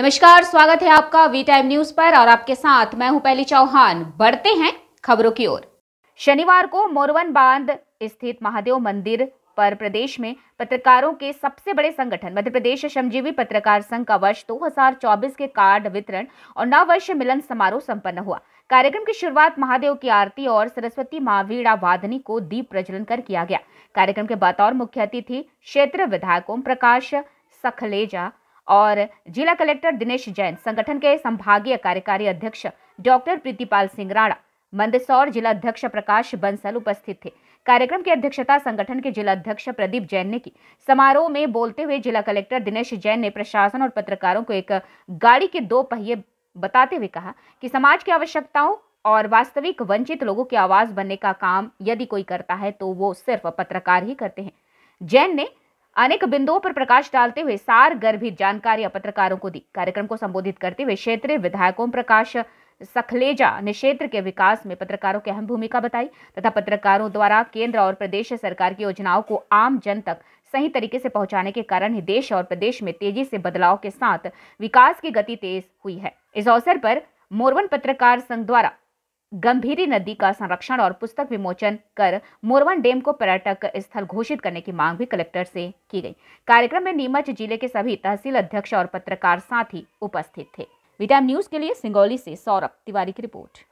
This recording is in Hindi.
नमस्कार स्वागत है आपका वी टाइम न्यूज पर और आपके साथ मैं हूं पहली चौहान बढ़ते हैं खबरों की ओर शनिवार को मोरवन बांध स्थित महादेव मंदिर पर प्रदेश में पत्रकारों के सबसे बड़े संगठन मध्य प्रदेश श्रमजीवी पत्रकार संघ का वर्ष 2024 के कार्ड वितरण और नववर्ष मिलन समारोह संपन्न हुआ कार्यक्रम की शुरुआत महादेव की आरती और सरस्वती महावीरा वादनी को दीप प्रज्वलन कर किया गया कार्यक्रम के बतौर मुख्य अतिथि क्षेत्र विधायक ओम प्रकाश सखलेजा और जिला कलेक्टर दिनेश जैन संगठन के संभागीय कार्यकारी अध्यक्ष डॉक्टर प्रीतिपाल सिंह राणा मंदसौर जिला अध्यक्ष प्रकाश बंसल उपस्थित थे कार्यक्रम की अध्यक्षता संगठन के जिला अध्यक्ष प्रदीप जैन ने की समारोह में बोलते हुए जिला कलेक्टर दिनेश जैन ने प्रशासन और पत्रकारों को एक गाड़ी के दो पहिए बताते हुए कहा कि समाज की आवश्यकताओं और वास्तविक वंचित लोगों की आवाज बनने का काम यदि कोई करता है तो वो सिर्फ पत्रकार ही करते हैं जैन ने अनेक बिंदुओं पर प्रकाश डालते हुए सार गर्भित जानकारियां पत्रकारों को दी कार्यक्रम को संबोधित करते हुए क्षेत्रीय विधायकों प्रकाश सखलेजा ने क्षेत्र के विकास में पत्रकारों की अहम भूमिका बताई तथा पत्रकारों द्वारा केंद्र और प्रदेश सरकार की योजनाओं को आम जन तक सही तरीके से पहुंचाने के कारण ही देश और प्रदेश में तेजी से बदलाव के साथ विकास की गति तेज हुई है इस अवसर पर मोरवन पत्रकार संघ द्वारा गंभीरी नदी का संरक्षण और पुस्तक विमोचन कर मोरवन डैम को पर्यटक स्थल घोषित करने की मांग भी कलेक्टर से की गई कार्यक्रम में नीमच जिले के सभी तहसील अध्यक्ष और पत्रकार साथी उपस्थित थे विटाइम न्यूज के लिए सिंगौली से सौरभ तिवारी की रिपोर्ट